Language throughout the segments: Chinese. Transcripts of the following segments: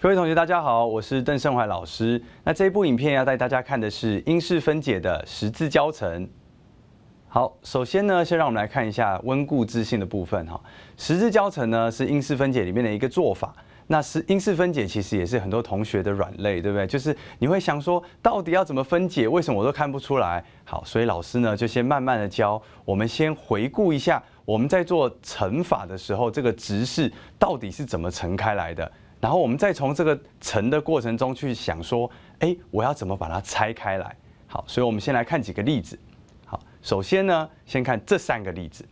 各位同学，大家好，我是邓胜怀老师。那这部影片要带大家看的是英式分解的十字教乘。好，首先呢，先让我们来看一下温故知新的部分哈。十字教乘呢是英式分解里面的一个做法。那是英式分解其实也是很多同学的软肋，对不对？就是你会想说，到底要怎么分解？为什么我都看不出来？好，所以老师呢就先慢慢的教。我们先回顾一下我们在做乘法的时候，这个直式到底是怎么乘开来的？然后我们再从这个乘的过程中去想说，哎，我要怎么把它拆开来？好，所以我们先来看几个例子。好，首先呢，先看这三个例子。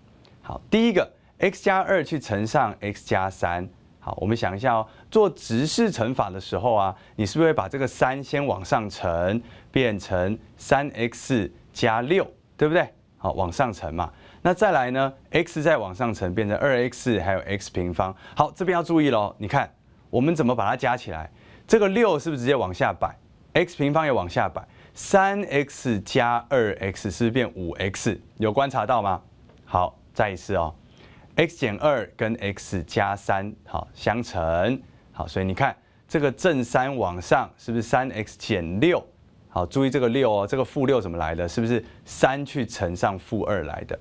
好，第一个，x 加二去乘上 x 加三。好，我们想一下哦，做直式乘法的时候啊，你是不是会把这个三先往上乘，变成三 x 加六，对不对？好，往上乘嘛。那再来呢，x 再往上乘变成二 x 还有 x 平方。好，这边要注意喽，你看。我们怎么把它加起来？这个六是不是直接往下摆？x 平方也往下摆。三 x 加二 x 是不是变五 x？有观察到吗？好，再一次哦，x 减二跟 x 加三好相乘。好，所以你看这个正三往上是不是三 x 减六？好，注意这个六哦，这个负六怎么来的？是不是三去乘上负二来的？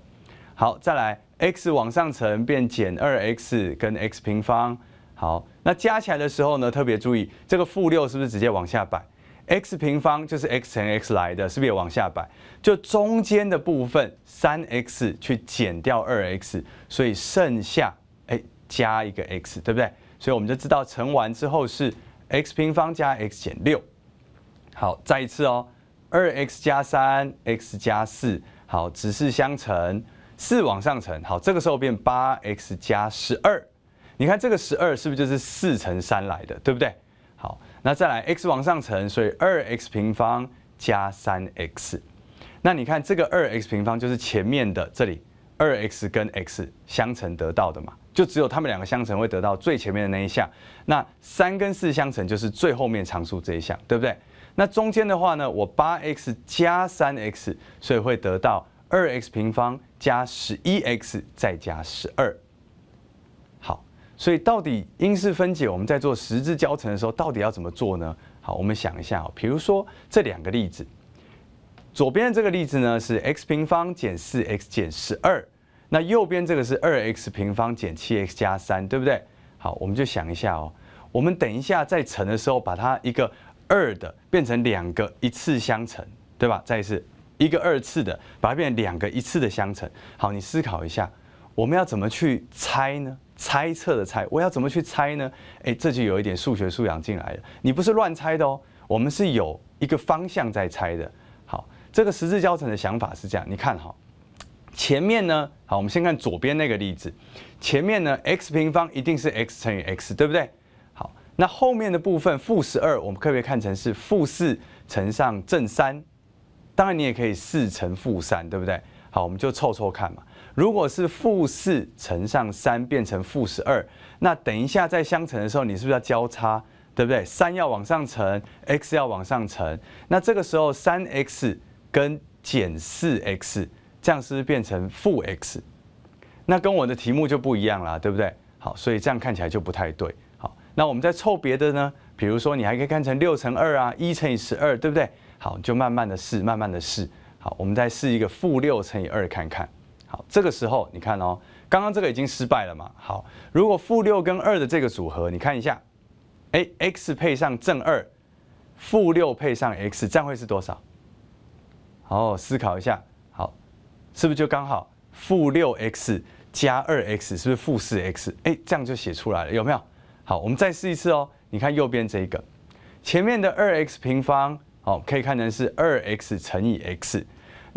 好，再来 x 往上乘变减二 x 跟 x 平方。好，那加起来的时候呢，特别注意这个负六是不是直接往下摆？x 平方就是 x 乘 x 来的是不是也往下摆？就中间的部分 3x 去减掉 2x，所以剩下哎加一个 x，对不对？所以我们就知道乘完之后是 x 平方加 x 减六。好，再一次哦，2x 加 3x 加4，好，只是相乘，四往上乘，好，这个时候变 8x 加12。你看这个十二是不是就是四乘三来的，对不对？好，那再来 x 往上乘，所以二 x 平方加三 x。那你看这个二 x 平方就是前面的这里二 x 跟 x 相乘得到的嘛，就只有它们两个相乘会得到最前面的那一项。那三跟四相乘就是最后面常数这一项，对不对？那中间的话呢，我八 x 加三 x，所以会得到二 x 平方加十一 x 再加十二。所以到底因式分解，我们在做十字交乘的时候，到底要怎么做呢？好，我们想一下哦。比如说这两个例子，左边的这个例子呢是 x 平方减四 x 减十二，那右边这个是二 x 平方减七 x 加三，对不对？好，我们就想一下哦。我们等一下在乘的时候，把它一个二的变成两个一次相乘，对吧？再一次一个二次的，把它变成两个一次的相乘。好，你思考一下，我们要怎么去猜呢？猜测的猜，我要怎么去猜呢？哎，这就有一点数学素养进来了。你不是乱猜的哦，我们是有一个方向在猜的。好，这个十字交乘的想法是这样，你看哈，前面呢，好，我们先看左边那个例子，前面呢，x 平方一定是 x 乘以 x，对不对？好，那后面的部分负十二，我们可不可以看成是负四乘上正三？当然你也可以四乘负三，对不对？好，我们就凑凑看嘛。如果是负四乘上三变成负十二，那等一下在相乘的时候，你是不是要交叉，对不对？三要往上乘，x 要往上乘，那这个时候三 x 跟减四 x，这样是不是变成负 x？那跟我的题目就不一样了，对不对？好，所以这样看起来就不太对。好，那我们再凑别的呢？比如说你还可以看成六乘二啊，一乘以十二，对不对？好，就慢慢的试，慢慢的试。好，我们再试一个负六乘以二看看。这个时候，你看哦，刚刚这个已经失败了嘛？好，如果负六跟二的这个组合，你看一下，哎，x 配上正二，负六配上 x，这样会是多少？哦，思考一下，好，是不是就刚好负六 x 加二 x，是不是负四 x？哎，这样就写出来了，有没有？好，我们再试一次哦，你看右边这一个，前面的二 x 平方，哦，可以看成是二 x 乘以 x。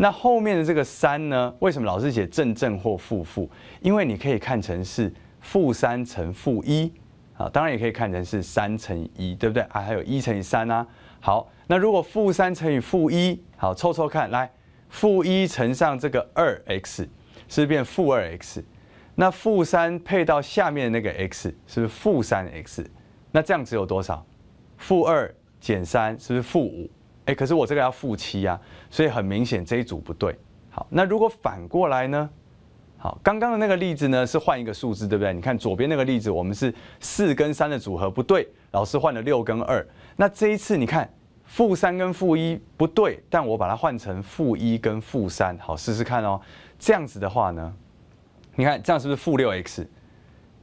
那后面的这个三呢？为什么老是写正正或负负？因为你可以看成是负三乘负一，啊，当然也可以看成是三乘一，对不对啊？还有一乘以三呢。好，那如果负三乘以负一，好，凑凑看来负一乘上这个二 x，是不变负二 x，那负三配到下面的那个 x，是不是负三 x？那这样子有多少？负二减三，是不是负五？哎，可是我这个要负七呀，所以很明显这一组不对。好，那如果反过来呢？好，刚刚的那个例子呢是换一个数字，对不对？你看左边那个例子，我们是四跟三的组合不对，老师换了六跟二。那这一次你看负三跟负一不对，但我把它换成负一跟负三，好试试看哦。这样子的话呢，你看这样是不是负六 x？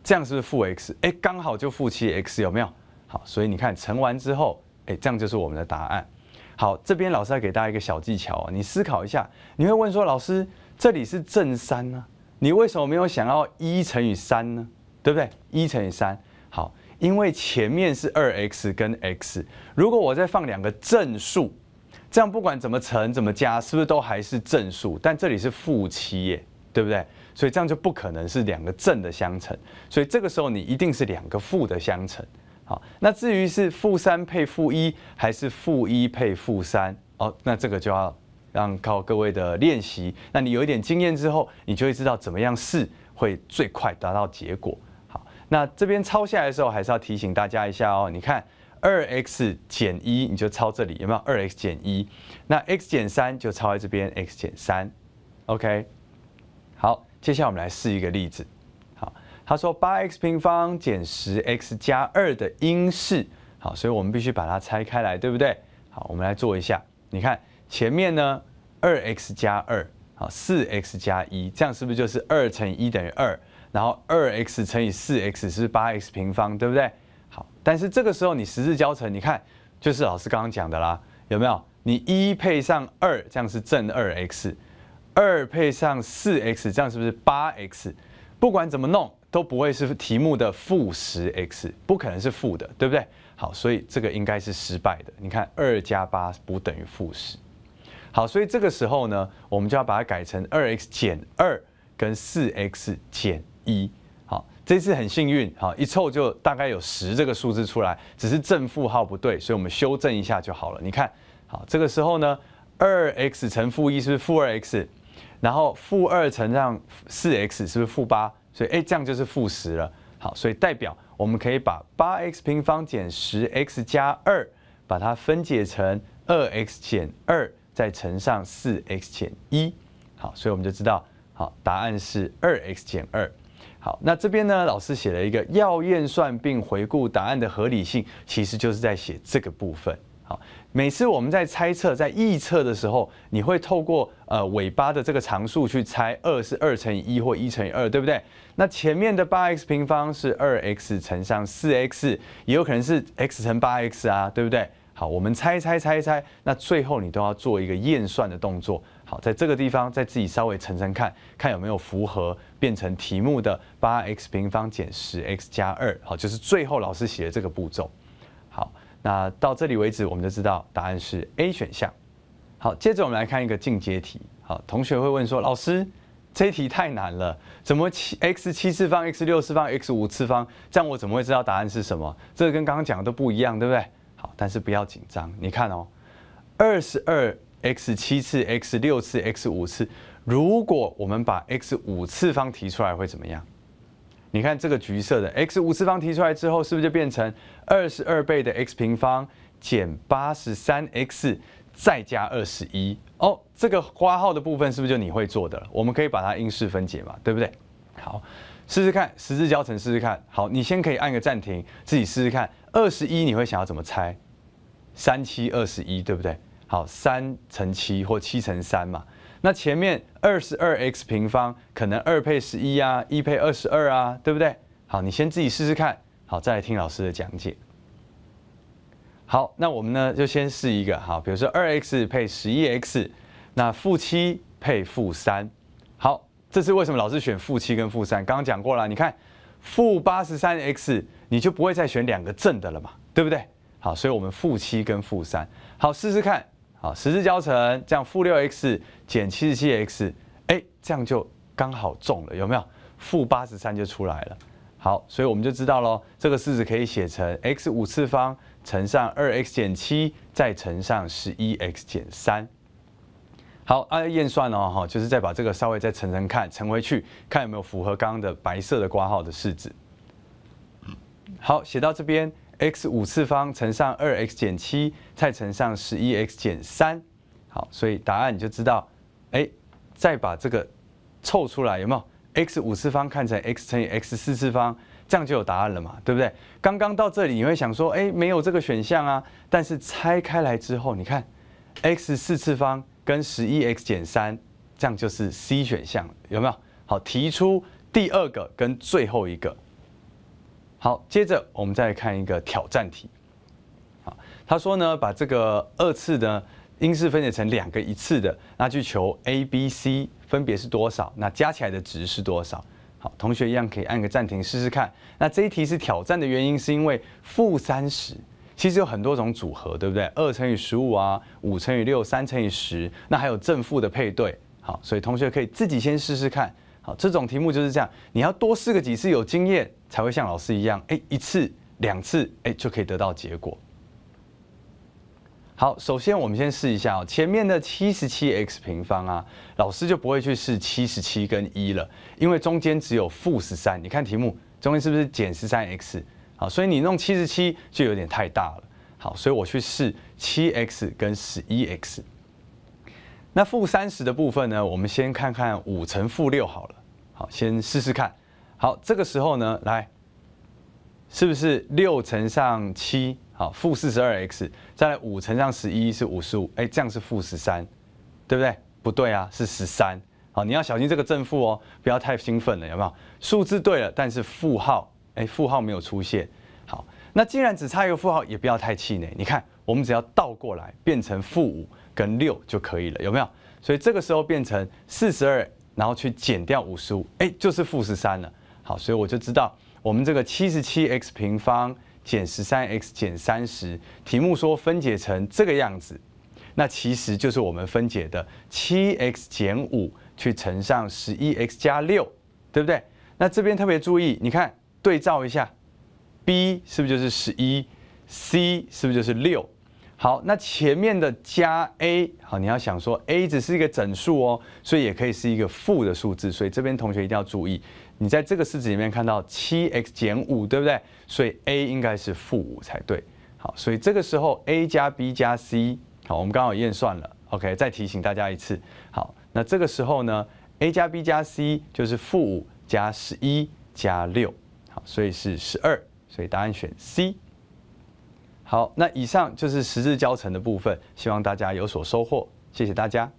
这样是不是负 x？哎，刚好就负七 x 有没有？好，所以你看乘完之后，哎，这样就是我们的答案。好，这边老师要给大家一个小技巧啊，你思考一下，你会问说，老师这里是正三呢，你为什么没有想要一乘以三呢？对不对？一乘以三，好，因为前面是二 x 跟 x，如果我再放两个正数，这样不管怎么乘怎么加，是不是都还是正数？但这里是负七耶，对不对？所以这样就不可能是两个正的相乘，所以这个时候你一定是两个负的相乘。好，那至于是负三配负一，还是负一配负三？哦，那这个就要让靠各位的练习。那你有一点经验之后，你就会知道怎么样试会最快达到结果。好，那这边抄下来的时候，还是要提醒大家一下哦。你看，二 x 减一，你就抄这里有没有？二 x 减一，那 x 减三就抄在这边，x 减三，OK。好，接下来我们来试一个例子。他说八 x 平方减十 x 加二的因式，好，所以我们必须把它拆开来，对不对？好，我们来做一下，你看前面呢二 x 加二，好，四 x 加一，这样是不是就是二乘一等于二，然后二 x 乘以四 x 是八 x 平方，对不对？好，但是这个时候你十字交乘，你看就是老师刚刚讲的啦，有没有？你一配上二，这样是正二 x，二配上四 x，这样是不是八 x？不管怎么弄都不会是题目的负十 x，不可能是负的，对不对？好，所以这个应该是失败的。你看二加八不等于负十。好，所以这个时候呢，我们就要把它改成二 x 减二跟四 x 减一。好，这次很幸运，好一凑就大概有十这个数字出来，只是正负号不对，所以我们修正一下就好了。你看，好，这个时候呢，二 x 乘负一是不是负二 x。然后负二乘上四 x 是不是负八？所以哎，这样就是负十了。好，所以代表我们可以把八 x 平方减十 x 加二，把它分解成二 x 减二再乘上四 x 减一。好，所以我们就知道，好答案是二 x 减二。好，那这边呢，老师写了一个要验算并回顾答案的合理性，其实就是在写这个部分。好，每次我们在猜测、在预测的时候，你会透过呃尾巴的这个常数去猜二是二乘以一或一乘以二，对不对？那前面的八 x 平方是二 x 乘上四 x，也有可能是 x 乘八 x 啊，对不对？好，我们猜猜，猜猜，那最后你都要做一个验算的动作。好，在这个地方再自己稍微乘乘看看有没有符合变成题目的八 x 平方减十 x 加二。好，就是最后老师写的这个步骤。那到这里为止，我们就知道答案是 A 选项。好，接着我们来看一个进阶题。好，同学会问说，老师，这题太难了，怎么七 x 七次方、x 六次方、x 五次方，这样我怎么会知道答案是什么？这个跟刚刚讲的都不一样，对不对？好，但是不要紧张，你看哦，二十二 x 七次、x 六次、x 五次，如果我们把 x 五次方提出来，会怎么样？你看这个橘色的 x 五次方提出来之后，是不是就变成二十二倍的 x 平方减八十三 x 再加二十一哦？这个花号的部分是不是就你会做的了？我们可以把它因式分解嘛，对不对？好，试试看十字交乘，试试看。好，你先可以按个暂停，自己试试看。二十一你会想要怎么拆？三七二十一，对不对？好，三乘七或七乘三嘛。那前面二十二 x 平方，可能二配十一啊，一配二十二啊，对不对？好，你先自己试试看，好，再来听老师的讲解。好，那我们呢就先试一个，好，比如说二 x 配十一 x，那负七配负三。好，这是为什么老师选负七跟负三？刚刚讲过了，你看负八十三 x，你就不会再选两个正的了嘛，对不对？好，所以我们负七跟负三，好，试试看。好，十字交乘，这样负六 x 减七十七 x，哎，这样就刚好中了，有没有？负八十三就出来了。好，所以我们就知道喽，这个式子可以写成 x 五次方乘上二 x 减七，再乘上十一 x 减三。好，按验算哦，哈，就是再把这个稍微再乘乘看，乘回去看有没有符合刚刚的白色的挂号的式子。好，写到这边。x 五次方乘上二 x 减七再乘上十一 x 减三，好，所以答案你就知道，哎，再把这个凑出来有没有？x 五次方看成 x 乘以 x 四次方，这样就有答案了嘛，对不对？刚刚到这里你会想说，哎，没有这个选项啊，但是拆开来之后，你看 x 四次方跟十一 x 减三，这样就是 C 选项，有没有？好，提出第二个跟最后一个。好，接着我们再看一个挑战题。好，他说呢，把这个二次的因式分解成两个一次的，那去求 a、b、c 分别是多少？那加起来的值是多少？好，同学一样可以按个暂停试试看。那这一题是挑战的原因，是因为负三十其实有很多种组合，对不对？二乘以十五啊，五乘以六，三乘以十，那还有正负的配对。好，所以同学可以自己先试试看。好，这种题目就是这样，你要多试个几次，有经验。才会像老师一样，哎，一次、两次，哎，就可以得到结果。好，首先我们先试一下哦，前面的七十七 x 平方啊，老师就不会去试七十七跟一了，因为中间只有负十三。你看题目中间是不是减十三 x？好，所以你弄七十七就有点太大了。好，所以我去试七 x 跟十一 x。那负三十的部分呢？我们先看看五乘负六好了。好，先试试看。好，这个时候呢，来，是不是六乘上七？好，负四十二 x，再来五乘上十一是五十五。哎，这样是负十三，对不对？不对啊，是十三。好，你要小心这个正负哦，不要太兴奋了，有没有？数字对了，但是负号，哎，负号没有出现。好，那既然只差一个负号，也不要太气馁。你看，我们只要倒过来变成负五跟六就可以了，有没有？所以这个时候变成四十二，然后去减掉五十五，哎，就是负十三了。好，所以我就知道我们这个七十七 x 平方减十三 x 减三十，题目说分解成这个样子，那其实就是我们分解的七 x 减五去乘上十一 x 加六，对不对？那这边特别注意，你看对照一下，b 是不是就是十一？c 是不是就是六？好，那前面的加 a，好，你要想说 a 只是一个整数哦，所以也可以是一个负的数字，所以这边同学一定要注意。你在这个式子里面看到七 x 减五，对不对？所以 a 应该是负五才对。好，所以这个时候 a 加 b 加 c，好，我们刚好验算了。OK，再提醒大家一次。好，那这个时候呢，a 加 b 加 c 就是负五加十一加六，好，所以是十二。所以答案选 C。好，那以上就是十字教程的部分，希望大家有所收获。谢谢大家。